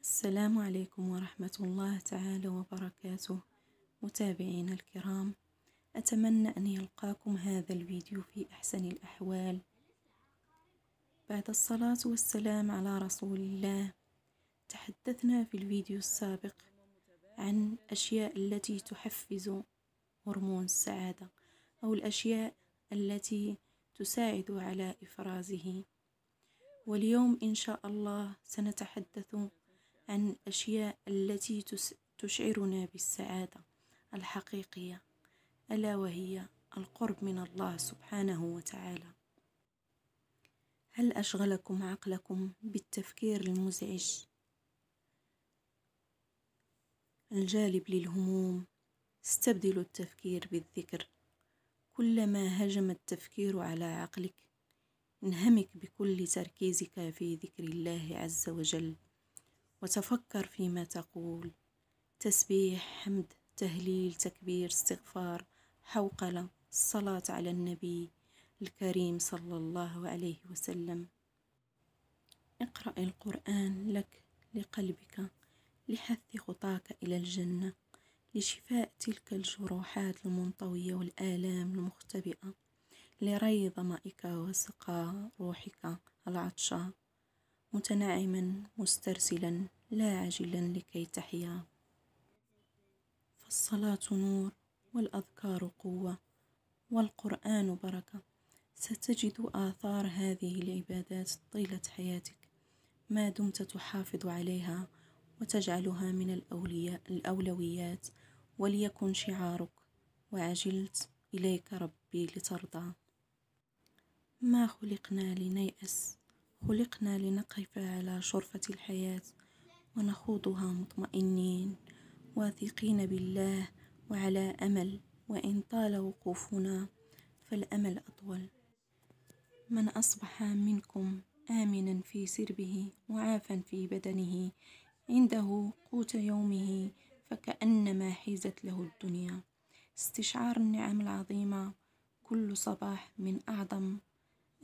السلام عليكم ورحمة الله تعالى وبركاته متابعينا الكرام أتمنى أن يلقاكم هذا الفيديو في أحسن الأحوال بعد الصلاة والسلام على رسول الله تحدثنا في الفيديو السابق عن أشياء التي تحفز هرمون السعادة أو الأشياء التي تساعد على إفرازه واليوم إن شاء الله سنتحدث عن الأشياء التي تشعرنا بالسعادة الحقيقية ألا وهي القرب من الله سبحانه وتعالى هل أشغلكم عقلكم بالتفكير المزعج الجالب للهموم استبدلوا التفكير بالذكر كلما هجم التفكير على عقلك انهمك بكل تركيزك في ذكر الله عز وجل وتفكر فيما تقول تسبيح حمد تهليل تكبير استغفار حوقله الصلاه على النبي الكريم صلى الله عليه وسلم اقرا القران لك لقلبك لحث خطاك الى الجنه لشفاء تلك الجروحات المنطوية والآلام المختبئة لري ظمائك وسقى روحك العطشة متنعما مسترسلا لا عاجلا لكي تحيا فالصلاة نور والأذكار قوة والقرآن بركة ستجد آثار هذه العبادات طيلة حياتك ما دمت تحافظ عليها وتجعلها من الأولياء الأولويات وليكن شعارك وعجلت إليك ربي لترضى ما خلقنا لنيأس خلقنا لنقف على شرفة الحياة ونخوضها مطمئنين واثقين بالله وعلى أمل وإن طال وقوفنا فالأمل أطول من أصبح منكم آمنا في سربه وعافا في بدنه عنده قوت يومه فكأنما حيزت له الدنيا استشعار النعم العظيمة كل صباح من أعظم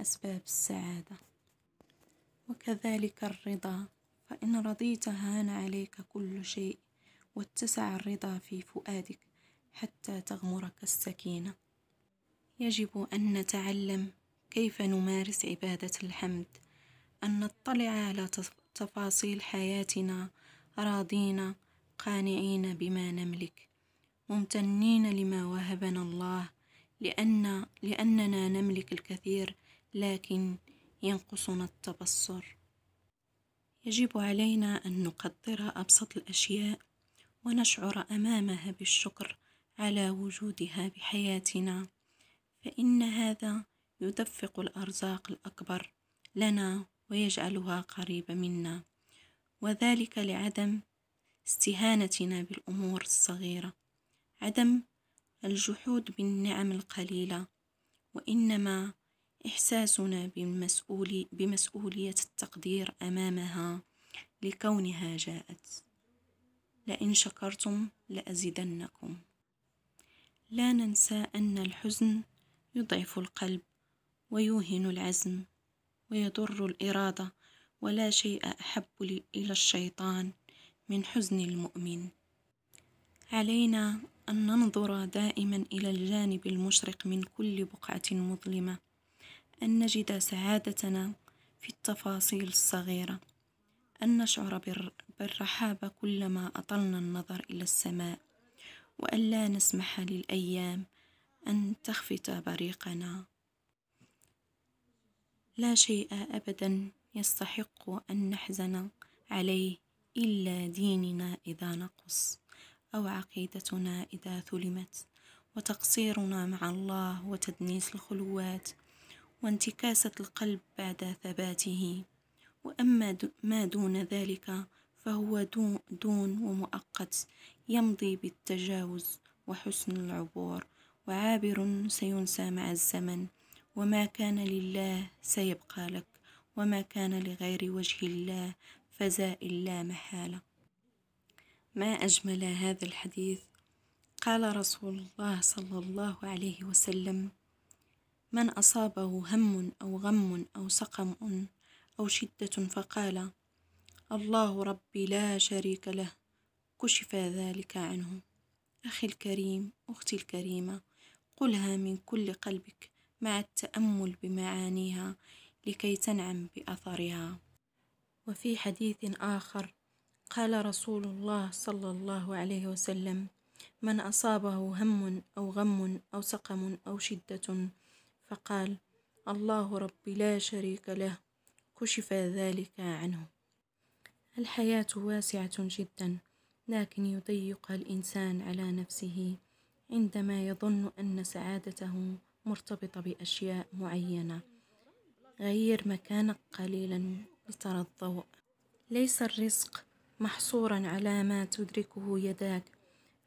أسباب السعادة وكذلك الرضا فإن رضيت هان عليك كل شيء واتسع الرضا في فؤادك حتى تغمرك السكينة يجب أن نتعلم كيف نمارس عبادة الحمد أن نطلع على تفاصيل حياتنا راضين قانعين بما نملك ممتنين لما وهبنا الله لأن لأننا نملك الكثير لكن ينقصنا التبصر يجب علينا أن نقدر أبسط الأشياء ونشعر أمامها بالشكر على وجودها بحياتنا فإن هذا يدفق الأرزاق الأكبر لنا ويجعلها قريبة منا وذلك لعدم استهانتنا بالأمور الصغيرة عدم الجحود بالنعم القليلة وإنما إحساسنا بالمسؤولي بمسؤولية التقدير أمامها لكونها جاءت لئن شكرتم لأزيدنكم لا ننسى أن الحزن يضعف القلب ويوهن العزم ويضر الإرادة ولا شيء أحب إلى الشيطان من حزن المؤمن علينا أن ننظر دائما إلى الجانب المشرق من كل بقعة مظلمة أن نجد سعادتنا في التفاصيل الصغيرة أن نشعر بالرحابة كلما أطلنا النظر إلى السماء وأن لا نسمح للأيام أن تخفت بريقنا لا شيء أبدا يستحق أن نحزن عليه إلا ديننا إذا نقص أو عقيدتنا إذا ثلمت وتقصيرنا مع الله وتدنيس الخلوات وانتكاسة القلب بعد ثباته وأما ما دون ذلك فهو دون ومؤقت يمضي بالتجاوز وحسن العبور وعابر سينسى مع الزمن وما كان لله سيبقى لك وما كان لغير وجه الله فزائل لا محالة ما أجمل هذا الحديث قال رسول الله صلى الله عليه وسلم من أصابه هم أو غم أو سقم أو شدة فقال الله ربي لا شريك له كشف ذلك عنه أخي الكريم أختي الكريمة قلها من كل قلبك مع التأمل بمعانيها لكي تنعم بأثرها وفي حديث آخر قال رسول الله صلى الله عليه وسلم من أصابه هم أو غم أو سقم أو شدة فقال الله رب لا شريك له كشف ذلك عنه الحياة واسعة جدا لكن يضيقها الإنسان على نفسه عندما يظن أن سعادته مرتبطة بأشياء معينة غير مكانك قليلا لترى الضوء ليس الرزق محصورا على ما تدركه يداك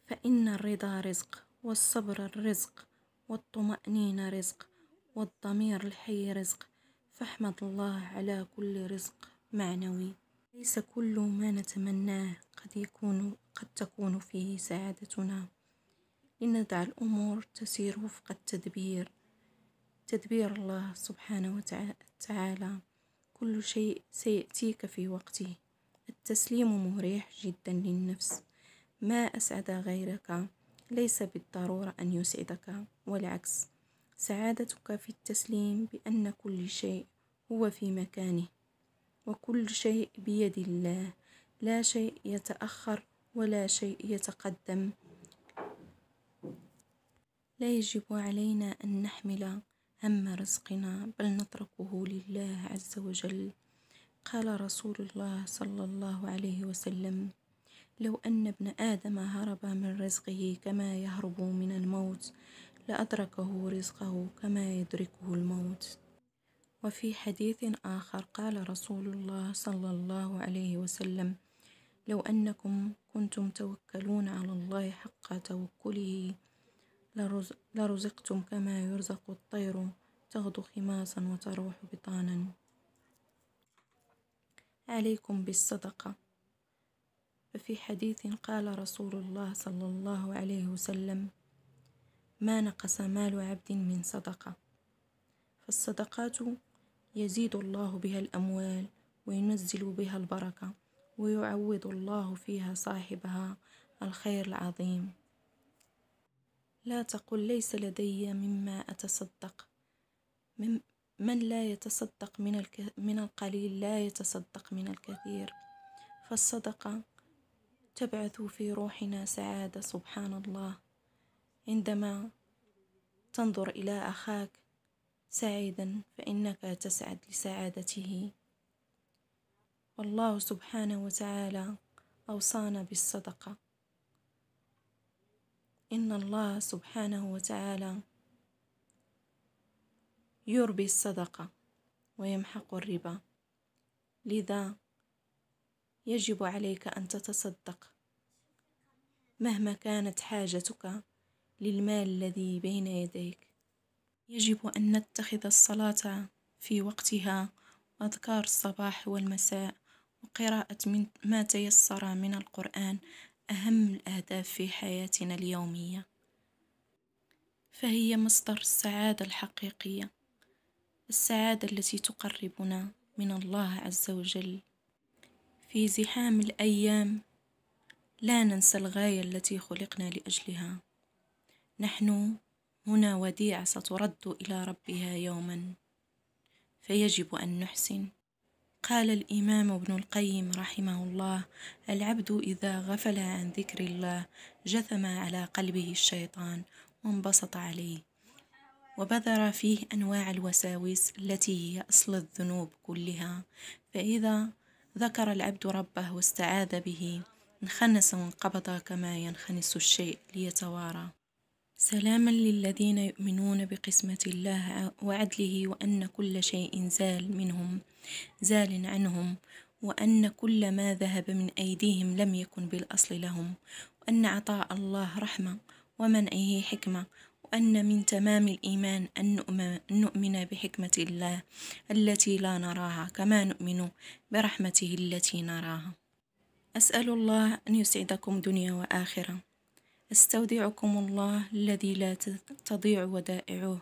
فإن الرضا رزق والصبر الرزق والطمأنينة رزق والضمير الحي رزق فاحمد الله على كل رزق معنوي ليس كل ما نتمناه قد يكون قد تكون فيه سعادتنا لندع الأمور تسير وفق التدبير تدبير الله سبحانه وتعالى كل شيء سيأتيك في وقته التسليم مريح جدا للنفس ما أسعد غيرك ليس بالضرورة أن يسعدك والعكس سعادتك في التسليم بأن كل شيء هو في مكانه وكل شيء بيد الله لا شيء يتأخر ولا شيء يتقدم لا يجب علينا أن نحمل هم رزقنا بل نتركه لله عز وجل قال رسول الله صلى الله عليه وسلم لو أن ابن آدم هرب من رزقه كما يهرب من الموت لأدركه رزقه كما يدركه الموت وفي حديث آخر قال رسول الله صلى الله عليه وسلم لو أنكم كنتم توكلون على الله حق توكله لرزقتم كما يرزق الطير تغدو خماصا وتروح بطانا عليكم بالصدقة ففي حديث قال رسول الله صلى الله عليه وسلم ما نقص مال عبد من صدقة فالصدقات يزيد الله بها الأموال وينزل بها البركة ويعوض الله فيها صاحبها الخير العظيم لا تقل ليس لدي مما أتصدق من لا يتصدق من, الك... من القليل لا يتصدق من الكثير فالصدقة تبعث في روحنا سعادة سبحان الله عندما تنظر إلى أخاك سعيدا فإنك تسعد لسعادته والله سبحانه وتعالى أوصانا بالصدقة إن الله سبحانه وتعالى يربي الصدقة ويمحق الربا لذا يجب عليك أن تتصدق مهما كانت حاجتك للمال الذي بين يديك يجب أن نتخذ الصلاة في وقتها أذكار الصباح والمساء وقراءة ما تيسر من القرآن أهم الأهداف في حياتنا اليومية فهي مصدر السعادة الحقيقية السعادة التي تقربنا من الله عز وجل في زحام الأيام لا ننسى الغاية التي خلقنا لأجلها نحن هنا وديعة سترد إلى ربها يوما فيجب أن نحسن قال الإمام ابن القيم رحمه الله العبد إذا غفل عن ذكر الله جثم على قلبه الشيطان وانبسط عليه وبذر فيه أنواع الوساوس التي هي أصل الذنوب كلها فإذا ذكر العبد ربه واستعاذ به انخنس وانقبض كما ينخنس الشيء ليتوارى سلاما للذين يؤمنون بقسمة الله وعدله وأن كل شيء زال منهم زال عنهم وأن كل ما ذهب من أيديهم لم يكن بالأصل لهم وأن عطاء الله رحمة ومنعه حكمة وأن من تمام الإيمان أن نؤمن بحكمة الله التي لا نراها كما نؤمن برحمته التي نراها أسأل الله أن يسعدكم دنيا وآخرة أستودعكم الله الذي لا تضيع ودائعه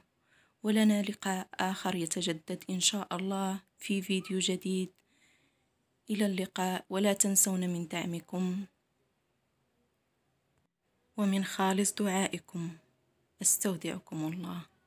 ولنا لقاء آخر يتجدد إن شاء الله في فيديو جديد إلى اللقاء ولا تنسون من دعمكم ومن خالص دعائكم استودعكم الله